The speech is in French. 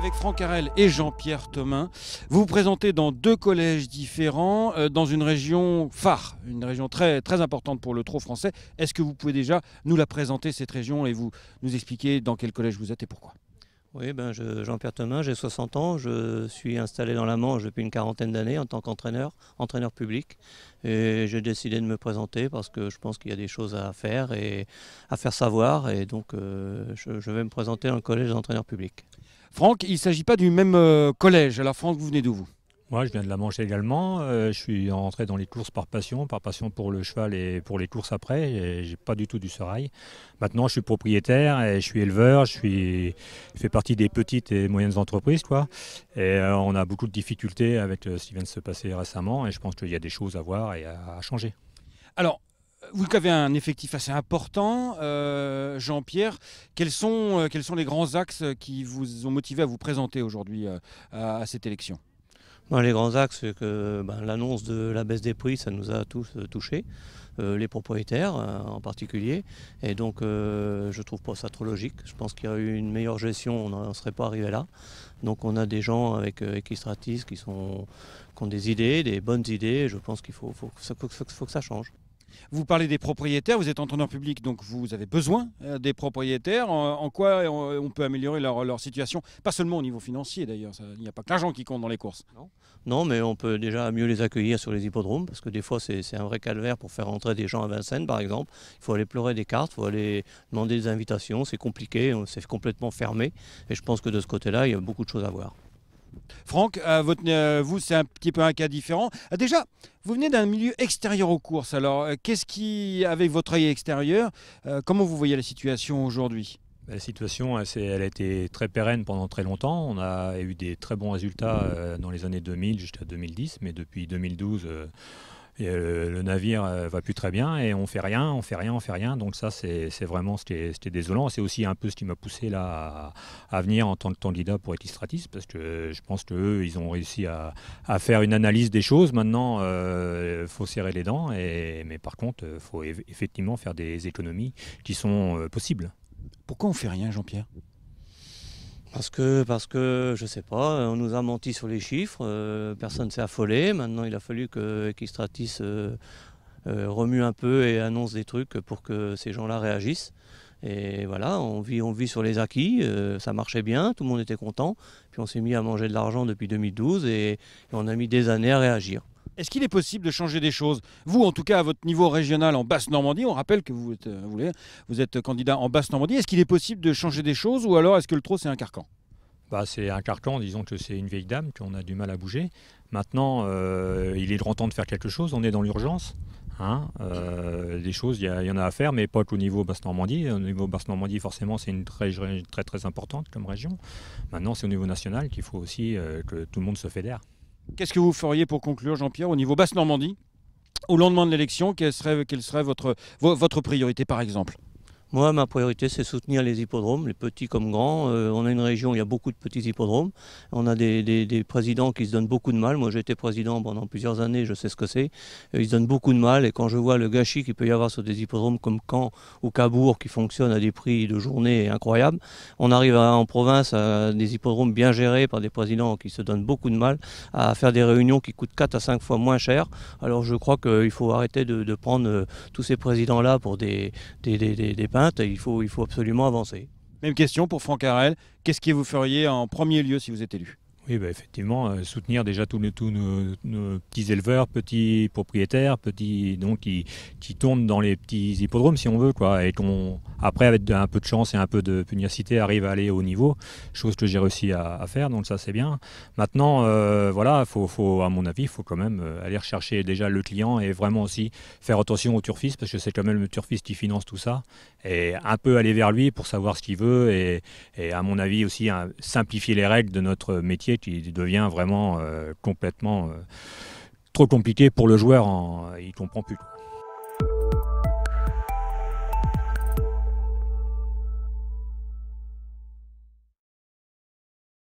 avec Franck Carrel et Jean-Pierre Thomin. Vous vous présentez dans deux collèges différents, euh, dans une région phare, une région très, très importante pour le trot français. Est-ce que vous pouvez déjà nous la présenter, cette région, et vous nous expliquer dans quel collège vous êtes et pourquoi oui, ben Jean-Pierre Thomas, j'ai 60 ans, je suis installé dans la Manche depuis une quarantaine d'années en tant qu'entraîneur, entraîneur public. Et j'ai décidé de me présenter parce que je pense qu'il y a des choses à faire et à faire savoir. Et donc, euh, je, vais me présenter dans le collège d'entraîneurs public. publics. Franck, il ne s'agit pas du même euh, collège. Alors Franck, vous venez d'où vous moi, je viens de la Manche également. Euh, je suis entré dans les courses par passion, par passion pour le cheval et pour les courses après. Je n'ai pas du tout du serail. Maintenant, je suis propriétaire et je suis éleveur. Je suis, fais partie des petites et moyennes entreprises, quoi. Et euh, on a beaucoup de difficultés avec ce qui vient de se passer récemment. Et je pense qu'il y a des choses à voir et à changer. Alors, vous avez un effectif assez important, euh, Jean-Pierre. Euh, quels sont, les grands axes qui vous ont motivé à vous présenter aujourd'hui euh, à, cette élection ben, les grands axes, c'est que ben, l'annonce de la baisse des prix, ça nous a tous touchés, les propriétaires en particulier. Et donc, je je trouve pas ça trop logique. Je pense qu'il y a eu une meilleure gestion, on n'en serait pas arrivé là. Donc, on a des gens avec Equistratis qui, sont, qui ont des idées, des bonnes idées. Je pense qu'il faut que ça change. Vous parlez des propriétaires, vous êtes entraîneur public, donc vous avez besoin euh, des propriétaires. En, quoi euh, on peut améliorer leur, situation Pas seulement au niveau financier d'ailleurs, il n'y a pas que l'argent qui compte dans les courses. Non. non. mais on peut déjà mieux les accueillir sur les hippodromes, parce que des fois c'est un vrai calvaire pour faire entrer des gens à Vincennes par exemple. Il faut aller pleurer des cartes, il faut aller demander des invitations, c'est compliqué, c'est complètement fermé. Et je pense que de ce côté-là, il y a beaucoup de choses à voir. Franck, euh, euh, vous, c'est un petit peu un cas différent. Euh, déjà, vous venez d'un milieu extérieur aux courses. Alors, qu'est-ce qui, avec votre œil extérieur, comment vous voyez la situation aujourd'hui la situation, elle a été très pérenne pendant très longtemps. On a eu des très bons résultats dans les années 2000 jusqu'à 2010, mais depuis 2012, euh, le navire euh, va plus très bien et on fait rien, on fait rien, on fait rien. Donc ça, c'est vraiment, c'était désolant. C'est aussi un peu ce qui m'a poussé là à, venir en tant que candidat pour Equistratis, parce que je pense qu'eux, ils ont réussi à, faire une analyse des choses. Maintenant, il euh, faut serrer les dents, et, mais par contre, il faut effectivement faire des économies qui sont possibles. Pourquoi on fait rien, Jean-Pierre parce que, parce que, je sais pas, on nous a menti sur les chiffres, personne euh, personne s'est affolé. Maintenant, il a fallu que Equistratis euh, euh, remue un peu et annonce des trucs pour que ces gens-là réagissent. Et voilà, on vit, on vit sur les acquis, ça marchait bien, tout le monde était content. Puis on s'est mis à manger de l'argent depuis 2012 et on a mis des années à réagir. Est-ce qu'il est possible de changer des choses Vous, en tout cas, à votre niveau régional en Basse-Normandie, on rappelle que vous êtes, euh, vous candidat en Basse-Normandie. Est-ce qu'il est possible de changer des choses ou alors est-ce que le trop, c'est un carcan bah, c'est un carcan, disons que c'est une vieille dame, qu'on a du mal à bouger. Maintenant, euh, il est grand temps de faire quelque chose, on est dans l'urgence. Hein. les euh, choses, il y, en a à faire, mais pas qu'au niveau Basse-Normandie. Au niveau Basse-Normandie, forcément, c'est une très, très, très importante comme région. Maintenant, c'est au niveau national qu'il faut aussi que tout le monde se fédère. Qu'est-ce que vous feriez pour conclure, Jean-Pierre, au niveau Basse-Normandie, au lendemain de l'élection Quelle serait, votre, votre priorité, par exemple moi, ma priorité, c'est soutenir les hippodromes, les petits comme grands. Euh, on a une région où il y a beaucoup de petits hippodromes. On a des, présidents qui se donnent beaucoup de mal. Moi, j'ai été président pendant plusieurs années, je sais ce que c'est. Euh, ils se donnent beaucoup de mal. Et quand je vois le gâchis qu'il peut y avoir sur des hippodromes comme Caen ou Cabourg, qui fonctionnent à des prix de journée incroyables, on arrive en province à des hippodromes bien gérés par des présidents qui se donnent beaucoup de mal à faire des réunions qui coûtent 4 à 5 fois moins cher. Alors, je crois qu'il faut arrêter de, prendre euh, tous ces présidents-là pour des, des, des, des pains il faut, il faut absolument avancer. Même question pour Franck Arel. Qu'est-ce que vous feriez en premier lieu si vous êtes élu oui, bah, effectivement, euh, soutenir déjà tous, nos, tous petits éleveurs, petits propriétaires, petits donc qui, qui tournent dans les petits hippodromes si on veut, quoi, et qu'on après, avec un peu de chance et un peu de pugnacité, arrive à aller au niveau, chose que j'ai réussi à, faire, donc ça c'est bien. Maintenant, euh, voilà, faut, à mon avis, il faut quand même euh, aller rechercher déjà le client et vraiment aussi faire attention au turfiste, parce que c'est quand même le turfiste qui finance tout ça, et un peu aller vers lui pour savoir ce qu'il veut, et, à mon avis aussi hein, simplifier les règles de notre métier qui devient vraiment euh, complètement trop compliqué pour le joueur, il il comprend plus.